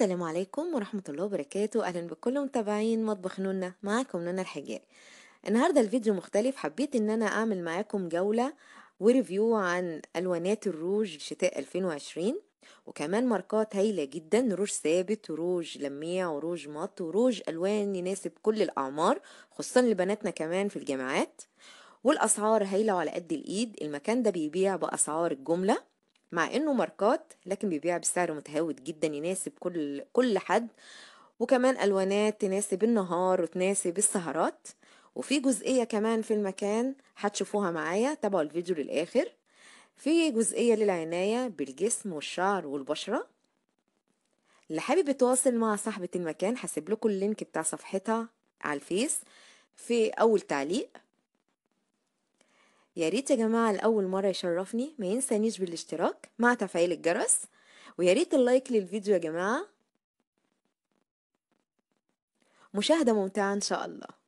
السلام عليكم ورحمة الله وبركاته أهلا بكل متابعين مطبخ نونا معاكم نونا الحجاري النهاردة الفيديو مختلف حبيت ان انا اعمل معاكم جولة وريفيو عن الوانات الروج شتاء 2020 وكمان ماركات هايلة جدا روج ثابت وروج لميع وروج مط وروج الوان يناسب كل الاعمار خصوصا لبناتنا كمان في الجامعات والاسعار هايلة وعلى قد الايد المكان ده بيبيع باسعار الجمله مع انه ماركات لكن بيبيع بسعر متهاوت جدا يناسب كل كل حد وكمان الوانات تناسب النهار وتناسب السهرات وفي جزئية كمان في المكان هتشوفوها معايا تابعوا الفيديو للآخر في جزئية للعناية بالجسم والشعر والبشرة اللي حابب يتواصل مع صاحبة المكان هسيب لكم اللينك بتاع صفحتها على الفيس في أول تعليق يا ريت يا جماعة لأول مرة يشرفني ما ينسانيش بالاشتراك مع تفعيل الجرس ويا ريت اللايك للفيديو يا جماعة مشاهدة ممتعة إن شاء الله